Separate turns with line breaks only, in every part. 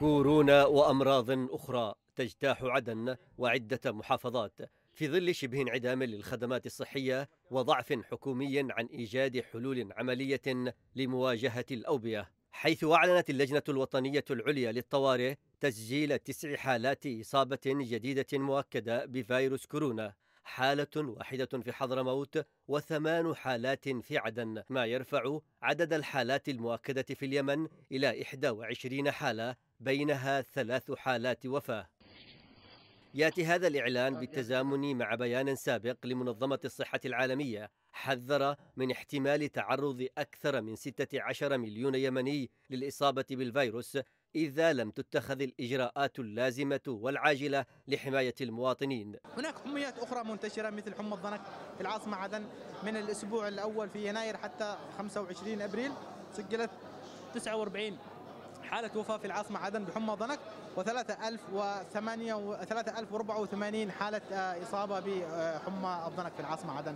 كورونا وأمراض أخرى تجتاح عدن وعدة محافظات في ظل شبه انعدام للخدمات الصحية وضعف حكومي عن إيجاد حلول عملية لمواجهة الأوبية حيث أعلنت اللجنة الوطنية العليا للطوارئ تسجيل تسع حالات إصابة جديدة مؤكدة بفيروس كورونا حالة واحدة في حضرموت وثمان حالات في عدن ما يرفع عدد الحالات المؤكدة في اليمن إلى 21 حالة بينها ثلاث حالات وفاة ياتي هذا الإعلان بالتزامن مع بيان سابق لمنظمة الصحة العالمية حذر من احتمال تعرض أكثر من 16 مليون يمني للإصابة بالفيروس إذا لم تتخذ الإجراءات اللازمة والعاجلة لحماية المواطنين
هناك حميات أخرى منتشرة مثل حمى الضنك في العاصمة عدن من الأسبوع الأول في يناير حتى 25 أبريل سجلت 49 حالة وفاة في العاصمة عدن بحمى ضنك و3084 حالة آه، إصابة بحمى الضنك في العاصمة عدن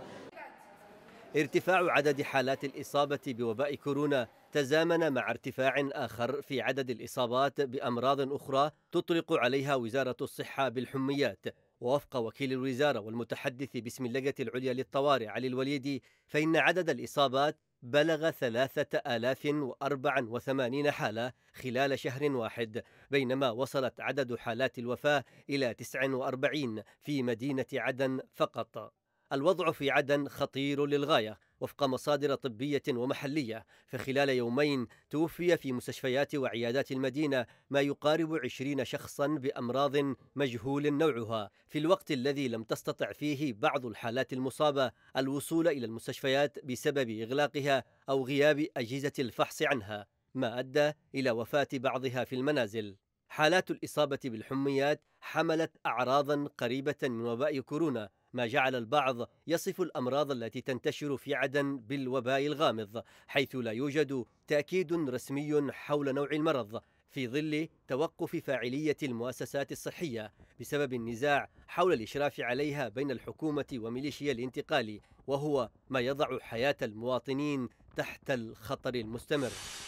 ارتفاع عدد حالات الإصابة بوباء كورونا تزامن مع ارتفاع آخر في عدد الإصابات بأمراض أخرى تطلق عليها وزارة الصحة بالحميات ووفق وكيل الوزارة والمتحدث باسم اللجنة العليا للطوارئ علي الوليدي فإن عدد الإصابات بلغ ثلاثة آلاف وأربع وثمانين حالة خلال شهر واحد بينما وصلت عدد حالات الوفاة إلى تسع وأربعين في مدينة عدن فقط الوضع في عدن خطير للغاية وفق مصادر طبية ومحلية فخلال يومين توفي في مستشفيات وعيادات المدينة ما يقارب عشرين شخصا بأمراض مجهول نوعها في الوقت الذي لم تستطع فيه بعض الحالات المصابة الوصول إلى المستشفيات بسبب إغلاقها أو غياب أجهزة الفحص عنها ما أدى إلى وفاة بعضها في المنازل حالات الإصابة بالحميات حملت أعراضا قريبة من وباء كورونا ما جعل البعض يصف الأمراض التي تنتشر في عدن بالوباء الغامض حيث لا يوجد تأكيد رسمي حول نوع المرض في ظل توقف فاعلية المؤسسات الصحية بسبب النزاع حول الإشراف عليها بين الحكومة وميليشيا الانتقالي وهو ما يضع حياة المواطنين تحت الخطر المستمر